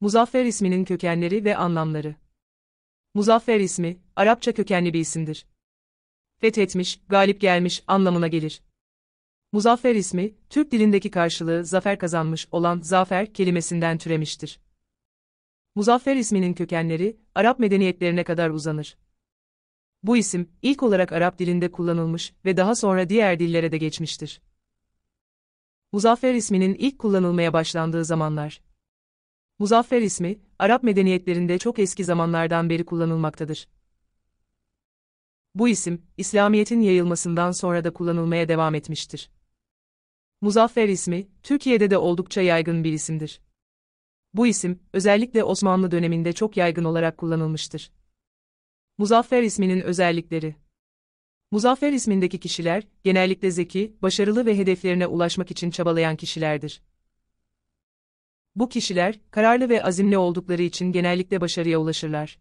Muzaffer isminin kökenleri ve anlamları. Muzaffer ismi, Arapça kökenli bir isimdir. Fethetmiş, galip gelmiş anlamına gelir. Muzaffer ismi, Türk dilindeki karşılığı zafer kazanmış olan zafer kelimesinden türemiştir. Muzaffer isminin kökenleri, Arap medeniyetlerine kadar uzanır. Bu isim, ilk olarak Arap dilinde kullanılmış ve daha sonra diğer dillere de geçmiştir. Muzaffer isminin ilk kullanılmaya başlandığı zamanlar, Muzaffer ismi, Arap medeniyetlerinde çok eski zamanlardan beri kullanılmaktadır. Bu isim, İslamiyet'in yayılmasından sonra da kullanılmaya devam etmiştir. Muzaffer ismi, Türkiye'de de oldukça yaygın bir isimdir. Bu isim, özellikle Osmanlı döneminde çok yaygın olarak kullanılmıştır. Muzaffer isminin özellikleri Muzaffer ismindeki kişiler, genellikle zeki, başarılı ve hedeflerine ulaşmak için çabalayan kişilerdir. Bu kişiler, kararlı ve azimli oldukları için genellikle başarıya ulaşırlar.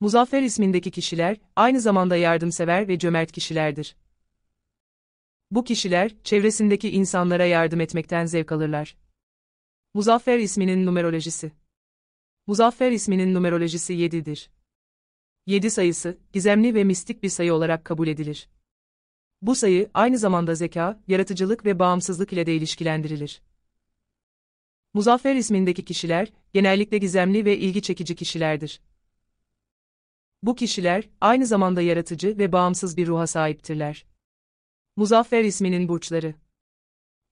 Muzaffer ismindeki kişiler, aynı zamanda yardımsever ve cömert kişilerdir. Bu kişiler, çevresindeki insanlara yardım etmekten zevk alırlar. Muzaffer isminin numerolojisi Muzaffer isminin numerolojisi 7'dir. 7 sayısı, gizemli ve mistik bir sayı olarak kabul edilir. Bu sayı, aynı zamanda zeka, yaratıcılık ve bağımsızlık ile de ilişkilendirilir. Muzaffer ismindeki kişiler, genellikle gizemli ve ilgi çekici kişilerdir. Bu kişiler, aynı zamanda yaratıcı ve bağımsız bir ruha sahiptirler. Muzaffer isminin burçları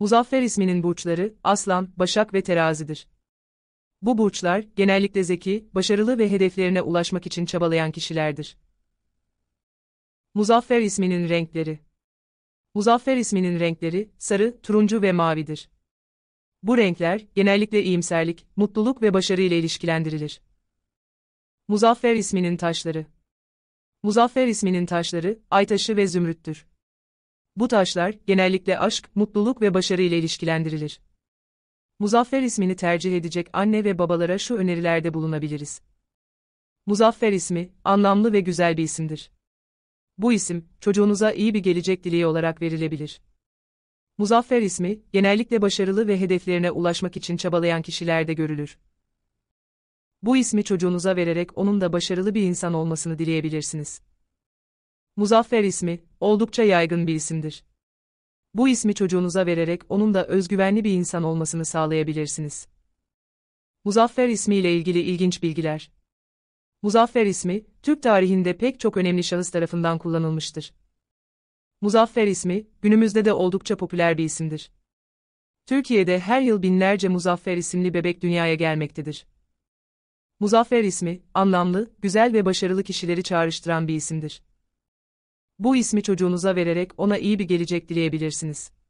Muzaffer isminin burçları, aslan, başak ve terazidir. Bu burçlar, genellikle zeki, başarılı ve hedeflerine ulaşmak için çabalayan kişilerdir. Muzaffer isminin renkleri Muzaffer isminin renkleri, sarı, turuncu ve mavidir. Bu renkler, genellikle iyimserlik, mutluluk ve başarı ile ilişkilendirilir. Muzaffer isminin taşları Muzaffer isminin taşları, ay taşı ve zümrüttür. Bu taşlar, genellikle aşk, mutluluk ve başarı ile ilişkilendirilir. Muzaffer ismini tercih edecek anne ve babalara şu önerilerde bulunabiliriz. Muzaffer ismi, anlamlı ve güzel bir isimdir. Bu isim, çocuğunuza iyi bir gelecek dileği olarak verilebilir. Muzaffer ismi, genellikle başarılı ve hedeflerine ulaşmak için çabalayan kişilerde görülür. Bu ismi çocuğunuza vererek onun da başarılı bir insan olmasını dileyebilirsiniz. Muzaffer ismi, oldukça yaygın bir isimdir. Bu ismi çocuğunuza vererek onun da özgüvenli bir insan olmasını sağlayabilirsiniz. Muzaffer ismi ile ilgili ilginç bilgiler. Muzaffer ismi, Türk tarihinde pek çok önemli şahıs tarafından kullanılmıştır. Muzaffer ismi, günümüzde de oldukça popüler bir isimdir. Türkiye'de her yıl binlerce Muzaffer isimli bebek dünyaya gelmektedir. Muzaffer ismi, anlamlı, güzel ve başarılı kişileri çağrıştıran bir isimdir. Bu ismi çocuğunuza vererek ona iyi bir gelecek dileyebilirsiniz.